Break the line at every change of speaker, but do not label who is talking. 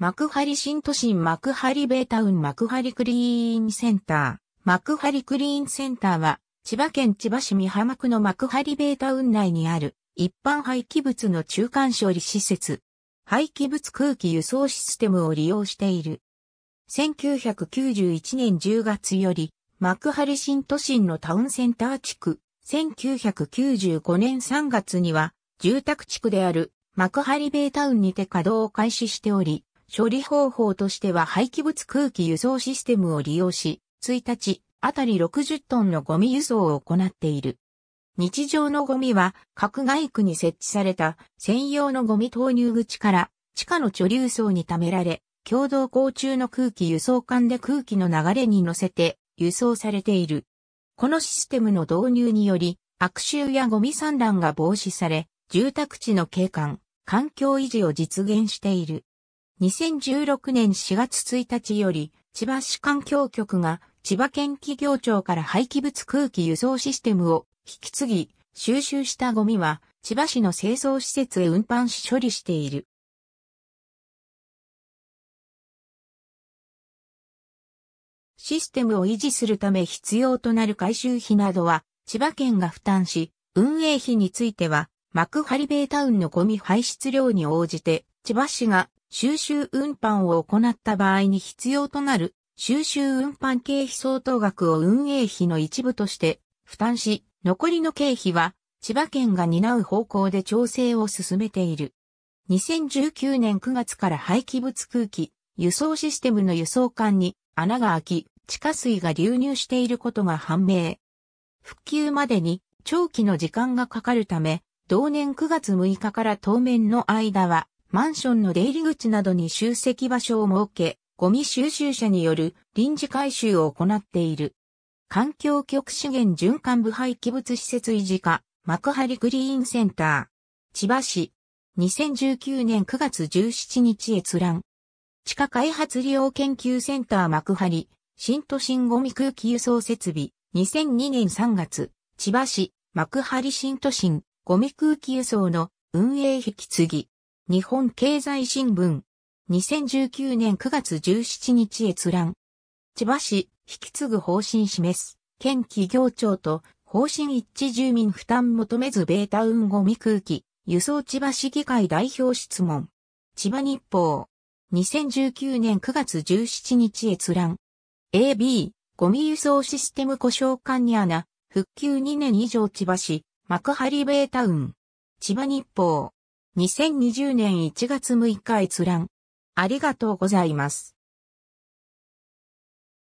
幕張新都心幕張ベイタウン幕張クリーンセンター。幕張クリーンセンターは、千葉県千葉市美浜区の幕張ベイタウン内にある、一般廃棄物の中間処理施設。廃棄物空気輸送システムを利用している。1991年10月より、幕張新都心のタウンセンター地区、1995年3月には、住宅地区である幕張ベイタウンにて稼働を開始しており、処理方法としては廃棄物空気輸送システムを利用し、1日あたり60トンのゴミ輸送を行っている。日常のゴミは各外区に設置された専用のゴミ投入口から地下の貯留層に貯められ、共同校中の空気輸送管で空気の流れに乗せて輸送されている。このシステムの導入により、悪臭やゴミ散乱が防止され、住宅地の景観、環境維持を実現している。2016年4月1日より、千葉市環境局が千葉県企業庁から廃棄物空気輸送システムを引き継ぎ、収集したゴミは千葉市の清掃施設へ運搬し処理している。システムを維持するため必要となる回収費などは千葉県が負担し、運営費については幕張ベイタウンのゴミ排出量に応じて千葉市が収集運搬を行った場合に必要となる収集運搬経費相当額を運営費の一部として負担し、残りの経費は千葉県が担う方向で調整を進めている。2019年9月から廃棄物空気、輸送システムの輸送管に穴が開き、地下水が流入していることが判明。復旧までに長期の時間がかかるため、同年9月6日から当面の間はマンションの出入り口などに集積場所を設け、ゴミ収集車による臨時回収を行っている。環境局資源循環部廃棄物施設維持課、幕張グリーンセンター。千葉市。2019年9月17日閲覧。地下開発利用研究センター幕張。新都心ゴミ空気輸送設備。2002年3月。千葉市、幕張新都心、ゴミ空気輸送の運営引き継ぎ。日本経済新聞。2019年9月17日閲覧。千葉市、引き継ぐ方針示す。県企業庁と方針一致住民負担求めずベータ運ゴミ空気、輸送千葉市議会代表質問。千葉日報。2019年9月17日閲覧。AB、ゴミ輸送システム故障管理穴、復旧2年以上千葉市、幕張ベータウン。千葉日報。2020年1月6日閲覧。ありがとうございます。